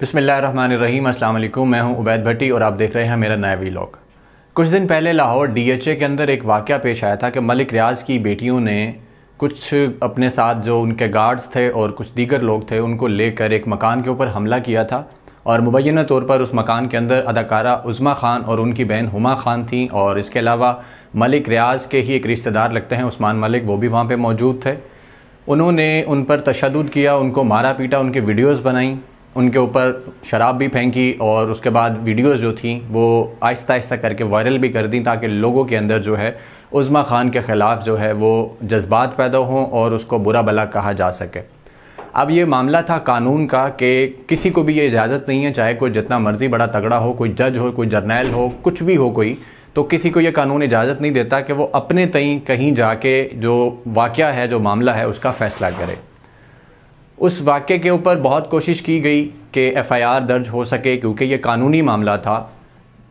बिसमीम अल्लाम मैं हूं उबैद भट्टी और आप देख रहे हैं मेरा नया व्लॉग कुछ दिन पहले लाहौर डीएचए के अंदर एक वाक़ पेश आया था कि मलिक रियाज की बेटियों ने कुछ अपने साथ जो उनके गार्ड्स थे और कुछ दीगर लोग थे उनको लेकर एक मकान के ऊपर हमला किया था और मुबैना तौर पर उस मकान के अंदर अदाकारा उज़मा ख़ान और उनकी बहन हुमा ख़ान थी और इसके अलावा मलिक रियाज के ही एक रिश्तेदार लगते हैं उस्मान मलिक वो भी वहाँ पर मौजूद थे उन्होंने उन पर तशद किया उनको मारा पीटा उनकी वीडियोज़ बनाई उनके ऊपर शराब भी फेंकी और उसके बाद वीडियोस जो थी वो आहिस्ता आहिस्ता करके वायरल भी कर दी ताकि लोगों के अंदर जो है उज़मा ख़ान के ख़िलाफ़ जो है वो जज्बात पैदा हों और उसको बुरा भला कहा जा सके अब ये मामला था कानून का कि किसी को भी ये इजाज़त नहीं है चाहे कोई जितना मर्ज़ी बड़ा तगड़ा हो कोई जज हो कोई जर्नैल हो कुछ भी हो कोई तो किसी को ये कानून इजाज़त नहीं देता कि वो अपने तई कहीं जाके जो वाक़ है जो मामला है उसका फ़ैसला करे उस वाक्य के ऊपर बहुत कोशिश की गई कि एफआईआर दर्ज हो सके क्योंकि ये कानूनी मामला था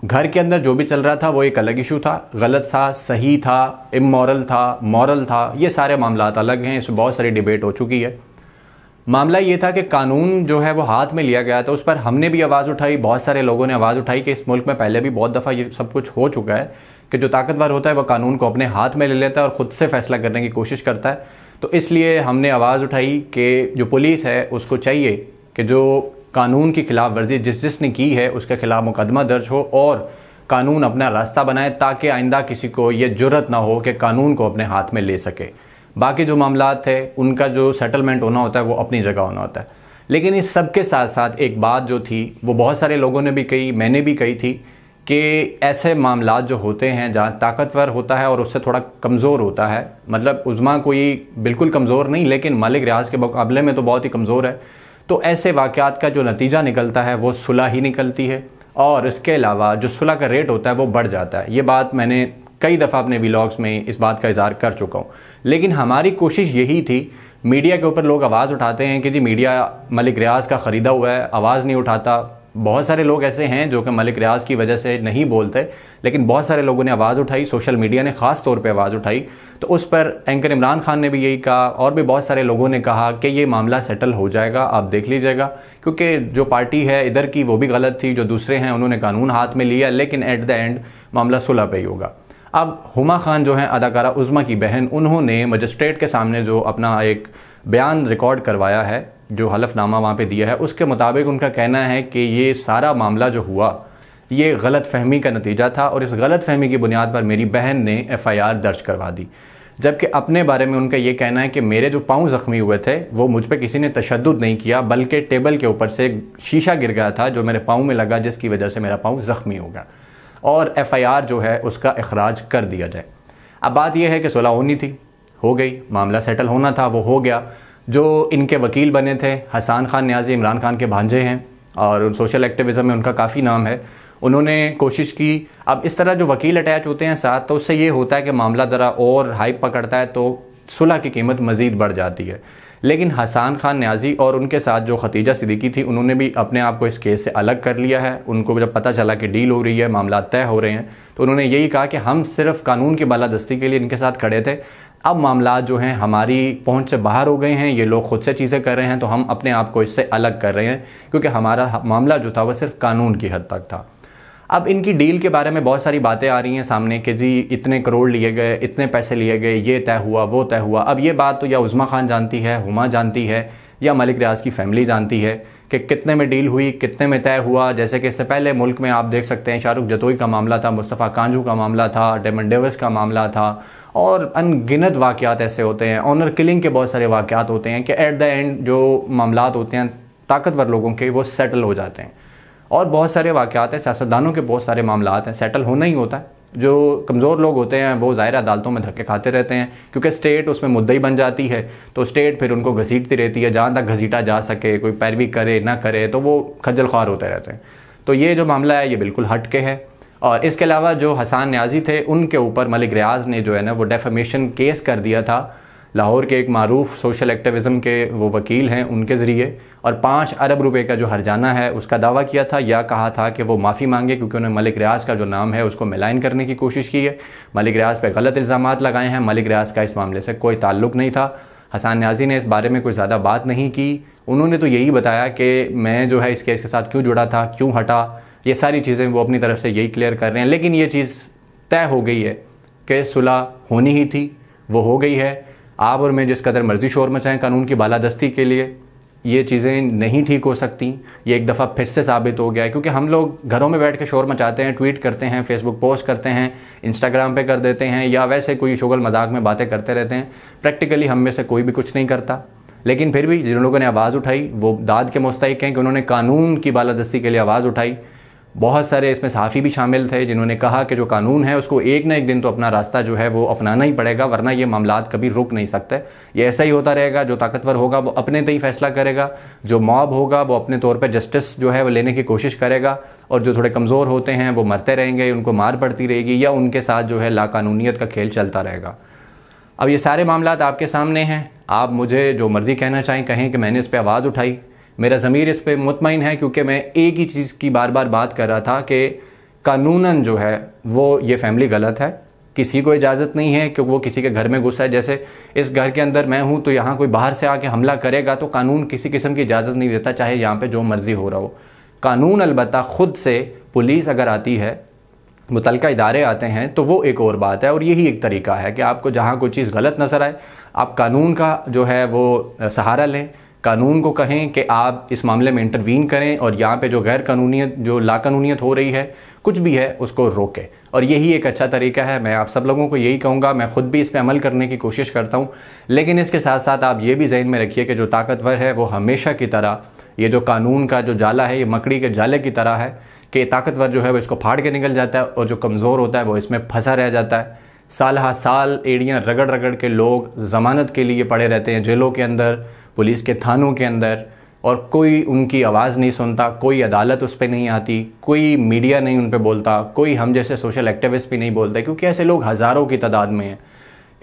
घर के अंदर जो भी चल रहा था वो एक अलग इशू था गलत था सही था इमोरल था मॉरल था ये सारे मामला अलग हैं इसमें बहुत सारी डिबेट हो चुकी है मामला ये था कि कानून जो है वो हाथ में लिया गया था उस पर हमने भी आवाज़ उठाई बहुत सारे लोगों ने आवाज़ उठाई कि इस मुल्क में पहले भी बहुत दफ़ा ये सब कुछ हो चुका है कि जो ताकतवर होता है वह कानून को अपने हाथ में ले लेता है और ख़ुद से फैसला करने की कोशिश करता है तो इसलिए हमने आवाज़ उठाई कि जो पुलिस है उसको चाहिए कि जो कानून की खिलाफ वर्जी जिस जिसने की है उसके खिलाफ मुकदमा दर्ज हो और कानून अपना रास्ता बनाए ताकि आइंदा किसी को ये जरूरत ना हो कि कानून को अपने हाथ में ले सके बाकी जो मामला थे उनका जो सेटलमेंट होना होता है वो अपनी जगह होना होता है लेकिन इस सब के साथ साथ एक बात जो थी वो बहुत सारे लोगों ने भी कही मैंने भी कही थी कि ऐसे मामला जो होते हैं जहाँ ताकतवर होता है और उससे थोड़ा कमज़ोर होता है मतलब उज़मा कोई बिल्कुल कमज़ोर नहीं लेकिन मालिक रियाज के मुकाबले में तो बहुत ही कमज़ोर है तो ऐसे वाक़ात का जो नतीजा निकलता है वो सुलह ही निकलती है और इसके अलावा जो सुलह का रेट होता है वो बढ़ जाता है ये बात मैंने कई दफ़ा अपने ब्लॉग्स में इस बात का इजहार कर चुका हूँ लेकिन हमारी कोशिश यही थी मीडिया के ऊपर लोग आवाज़ उठाते हैं कि जी मीडिया मलिक रियाज का ख़रीदा हुआ है आवाज़ नहीं उठाता बहुत सारे लोग ऐसे हैं जो कि मलिक रियाज की वजह से नहीं बोलते लेकिन बहुत सारे लोगों ने आवाज़ उठाई सोशल मीडिया ने ख़ास तौर पे आवाज़ उठाई तो उस पर एंकर इमरान खान ने भी यही कहा और भी बहुत सारे लोगों ने कहा कि ये मामला सेटल हो जाएगा आप देख लीजिएगा क्योंकि जो पार्टी है इधर की वो भी गलत थी जो दूसरे हैं उन्होंने कानून हाथ में लिया लेकिन एट द एंड मामला सुलह पे ही होगा अब हुमा खान जो है अदाकारा उज़मा की बहन उन्होंने मजिस्ट्रेट के सामने जो अपना एक बयान रिकॉर्ड करवाया है जो हलफनामा वहाँ पे दिया है उसके मुताबिक उनका कहना है कि ये सारा मामला जो हुआ ये गलत फहमी का नतीजा था और इस गलत फहमी की बुनियाद पर मेरी बहन ने एफआईआर दर्ज करवा दी जबकि अपने बारे में उनका ये कहना है कि मेरे जो पाँव ज़ख्मी हुए थे वो मुझ पर किसी ने तशद नहीं किया बल्कि टेबल के ऊपर से शीशा गिर गया था जो मेरे पाँव में लगा जिसकी वजह से मेरा पाँव ज़ख्मी हो गया और एफआईआर जो है उसका अखराज कर दिया जाए अब बात यह है कि सुलह होनी थी हो गई मामला सेटल होना था वो हो गया जो इनके वकील बने थे हसान खान न्याजी इमरान खान के भांजे हैं और सोशल एक्टिविज़म में उनका काफ़ी नाम है उन्होंने कोशिश की अब इस तरह जो वकील अटैच होते हैं साथ तो उससे ये होता है कि मामला ज़रा और हाइप पकड़ता है तो सुलह की कीमत मज़ीद बढ़ जाती है लेकिन हसान खान न्याजी और उनके साथ जो खतीजा सिद्दीकी थी उन्होंने भी अपने आप को इस केस से अलग कर लिया है उनको जब पता चला कि डील हो रही है मामला तय हो रहे हैं तो उन्होंने यही कहा कि हम सिर्फ कानून की बालादस्ती के लिए इनके साथ खड़े थे अब मामला जो हैं हमारी पहुंच से बाहर हो गए हैं ये लोग खुद से चीज़ें कर रहे हैं तो हम अपने आप को इससे अलग कर रहे हैं क्योंकि हमारा मामला जो था वह सिर्फ कानून की हद तक था अब इनकी डील के बारे में बहुत सारी बातें आ रही हैं सामने कि जी इतने करोड़ लिए गए इतने पैसे लिए गए ये तय हुआ वो तय हुआ अब ये बात तो या उज़मा खान जानती है हुमा जानती है या मलिक रियाज की फैमिली जानती है कि कितने में डील हुई कितने में तय हुआ जैसे कि इससे पहले मुल्क में आप देख सकते हैं शाहरुख जतोई का मामला था मुस्तफ़ा कांजू का मामला था डेमन डेविस का मामला था और अनगिनत वाक़ात ऐसे होते हैं ऑनर किलिंग के बहुत सारे वाक़ होते हैं कि एट द एंड जो मामला होते हैं ताकतवर लोगों के वो सेटल हो जाते हैं और बहुत सारे वाक़ात हैं सियासतदानों के बहुत सारे मामला हैं सेटल होना ही होता है जो कमज़ोर लोग होते हैं वो ज़ाहिर अदालतों में धक्के खाते रहते हैं क्योंकि स्टेट उसमें मुद्दई बन जाती है तो स्टेट फिर उनको घसीटती रहती है जहाँ तक घसीटा जा सके कोई पैरवी करे ना करे तो वो खजल ख्वार होते रहते हैं तो ये जो मामला है ये बिल्कुल हट के है और इसके अलावा जो हसान न्याजी थे उनके ऊपर मलिक रियाज ने जो है ना वो डेफामेशन केस कर दिया था लाहौर के एक मरूफ सोशल एक्टिविज़म के वो वकील हैं उनके ज़रिए और पाँच अरब रुपए का जो हरजाना है उसका दावा किया था या कहा था कि वो माफ़ी मांगे क्योंकि उन्होंने मलिक रियाज का जो नाम है उसको मिलाइन करने की कोशिश की है मलिक रियाज पर गलत इल्ज़ाम लगाए हैं मलिक रियाज का इस मामले से कोई ताल्लुक नहीं था हसान न्याजी ने इस बारे में कोई ज़्यादा बात नहीं की उन्होंने तो यही बताया कि मैं जो है इस केस के साथ क्यों जुड़ा था क्यों हटा ये सारी चीज़ें वो अपनी तरफ से यही क्लियर कर रहे हैं लेकिन ये चीज़ तय हो गई है कि सुलह होनी ही थी वो हो गई है आप और मैं जिस कदर मर्जी शोर मचाएं कानून की बालादस्ती के लिए ये चीज़ें नहीं ठीक हो सकती ये एक दफ़ा फिर से साबित हो गया है क्योंकि हम लोग घरों में बैठ के शोर मचाते हैं ट्वीट करते हैं फेसबुक पोस्ट करते हैं इंस्टाग्राम पे कर देते हैं या वैसे कोई शुगल मजाक में बातें करते रहते हैं प्रैक्टिकली हम में से कोई भी कुछ नहीं करता लेकिन फिर भी जिन लोगों ने आवाज़ उठाई वो दाद के मुस्तक हैं कि उन्होंने कानून की बालादस्ती के लिए आवाज़ उठाई बहुत सारे इसमें सहाफ़ी भी शामिल थे जिन्होंने कहा कि जो कानून है उसको एक ना एक दिन तो अपना रास्ता जो है वो अपनाना ही पड़ेगा वरना ये मामला कभी रुक नहीं सकते ये ऐसा ही होता रहेगा जो ताकतवर होगा वो अपने तय फैसला करेगा जो मॉब होगा वो अपने तौर पर जस्टिस जो है वो लेने की कोशिश करेगा और जो थोड़े कमज़ोर होते हैं वो मरते रहेंगे उनको मार पड़ती रहेगी या उनके साथ जो है लाकानूनीत का खेल चलता रहेगा अब ये सारे मामला आपके सामने हैं आप मुझे जो मर्ज़ी कहना चाहें कहें कि मैंने इस पर आवाज़ उठाई मेरा ज़मीर इस पर मुतमिन है क्योंकि मैं एक ही चीज़ की बार बार बात कर रहा था कि कानूनन जो है वो ये फैमिली गलत है किसी को इजाज़त नहीं है कि वो किसी के घर में घुसा है जैसे इस घर के अंदर मैं हूँ तो यहाँ कोई बाहर से आके हमला करेगा तो कानून किसी किस्म की इजाज़त नहीं देता चाहे यहाँ पे जो मर्ज़ी हो रहा हो कानून अलबत् ख़ुद से पुलिस अगर आती है मुतल इदारे आते हैं तो वो एक और बात है और यही एक तरीका है कि आपको जहाँ कोई चीज़ गलत नज़र आए आप कानून का जो है वो सहारा लें कानून को कहें कि आप इस मामले में इंटरवीन करें और यहाँ पे जो गैर कानूनीत जो लाकानूनीत हो रही है कुछ भी है उसको रोकें और यही एक अच्छा तरीका है मैं आप सब लोगों को यही कहूँगा मैं ख़ुद भी इस पर अमल करने की कोशिश करता हूँ लेकिन इसके साथ साथ आप ये भी जहन में रखिए कि जो ताकतवर है वो हमेशा की तरह ये जो कानून का जो जाला है ये मकड़ी के जाले की तरह है कि ताकतवर जो है वो इसको फाड़ के निकल जाता है और जो कमज़ोर होता है वो इसमें फंसा रह जाता है साल हा साल एड़ियाँ रगड़ रगड़ के लोग ज़मानत के लिए पड़े रहते हैं जेलों के अंदर पुलिस के थानों के अंदर और कोई उनकी आवाज़ नहीं सुनता कोई अदालत उस पर नहीं आती कोई मीडिया नहीं उन पर बोलता कोई हम जैसे सोशल एक्टिविस्ट भी नहीं बोलते क्योंकि ऐसे लोग हज़ारों की तादाद में हैं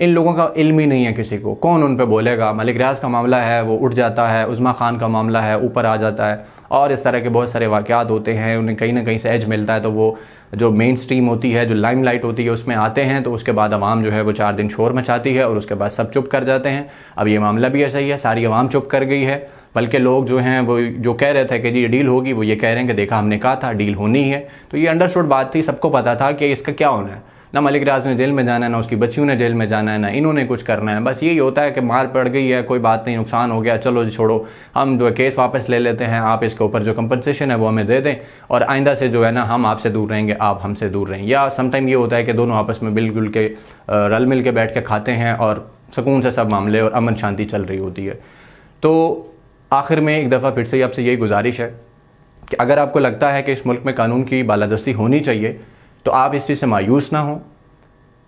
इन लोगों का इल्म ही नहीं है किसी को कौन उन पर बोलेगा मलिक रियाज का मामला है वो उठ जाता है उज़मा ख़ान का मामला है ऊपर आ जाता है और इस तरह के बहुत सारे वाक़ात होते हैं उन्हें कहीं ना कहीं सहज मिलता है तो वो जो मेन स्ट्रीम होती है जो लाइम लाइट होती है उसमें आते हैं तो उसके बाद आवाम जो है वो चार दिन शोर मचाती है और उसके बाद सब चुप कर जाते हैं अब ये मामला भी ऐसा ही है सारी आवाम चुप कर गई है बल्कि लोग जो हैं वो जो कह रहे थे कि जी ये डील होगी वो ये कह रहे हैं कि देखा हमने कहा था डील होनी है तो ये अंडरस्टूड बात थी सबको पता था कि इसका क्या होना है ना मलिक राज ने जेल में जाना है ना उसकी बच्चियों ने जेल में जाना है ना इन्होंने कुछ करना है बस यही होता है कि मार पड़ गई है कोई बात नहीं नुकसान हो गया चलो जी छोड़ो हम जो केस वापस ले लेते हैं आप इसके ऊपर जो कंपनसेशन है वो हमें दे दें और आइंदा से जो है ना हम आपसे दूर रहेंगे आप हमसे दूर रहें या समटाइम ये होता है कि दोनों आपस में बिल्कुल के रल मिल के बैठ के खाते हैं और सुकून से सब मामले और अमन शांति चल रही होती है तो आखिर में एक दफ़ा फिर से आपसे यही गुजारिश है कि अगर आपको लगता है कि इस मुल्क में कानून की बालादस्ती होनी चाहिए तो आप इस चीज़ से मायूस ना हो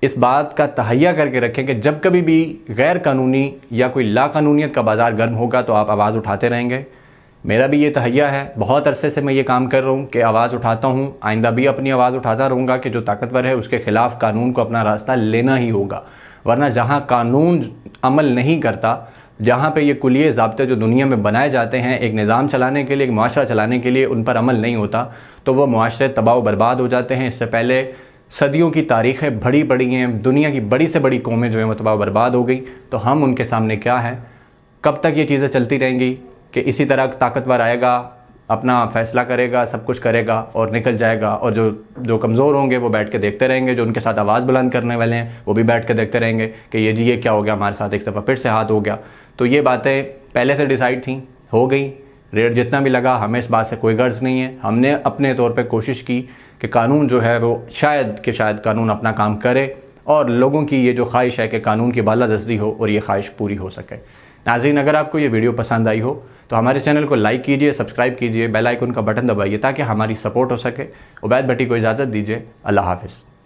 इस बात का तहैया करके रखें कि जब कभी भी गैर कानूनी या कोई लाकानूनीत का बाज़ार गर्म होगा तो आप आवाज़ उठाते रहेंगे मेरा भी ये तहैया है बहुत अरसे से मैं ये काम कर रहा हूँ कि आवाज़ उठाता हूँ आइंदा भी अपनी आवाज़ उठाता रहूँगा कि जो ताकतवर है उसके ख़िलाफ़ कानून को अपना रास्ता लेना ही होगा वरना जहाँ कानून अमल नहीं करता जहाँ पे ये कुलिए जबते जो दुनिया में बनाए जाते हैं एक निज़ाम चलाने के लिए एक माशरा चलाने के लिए उन पर अमल नहीं होता तो वह माशरे तबाह बर्बाद हो जाते हैं इससे पहले सदियों की तारीखें बड़ी बड़ी हैं दुनिया की बड़ी से बड़ी कौमें जो हैं वो तबाह बर्बाद हो गई तो हम उनके सामने क्या है कब तक ये चीज़ें चलती रहेंगी कि इसी तरह ताकतवर आएगा अपना फैसला करेगा सब कुछ करेगा और निकल जाएगा और जो जो कमज़ोर होंगे वो बैठ के देखते रहेंगे जो उनके साथ आवाज़ बुलंद करने वाले हैं वो भी बैठ के देखते रहेंगे कि ये जी ये क्या हो गया हमारे साथ एक दफ़ा फिर से हाथ हो गया तो ये बातें पहले से डिसाइड थी हो गई रेट जितना भी लगा हमें इस बात से कोई गर्ज नहीं है हमने अपने तौर पे कोशिश की कि कानून जो है वो शायद कि शायद कानून अपना काम करे और लोगों की ये जो ख्वाहिश है कि कानून की बाला दस्ती हो और ये ख्वाहिश पूरी हो सके नाजीन अगर आपको ये वीडियो पसंद आई हो तो हमारे चैनल को लाइक कीजिए सब्सक्राइब कीजिए बेल आइकन का बटन दबाइए ताकि हमारी सपोर्ट हो सके उबैद भट्टी को इजाज़त दीजिए अल्लाह हाफिज़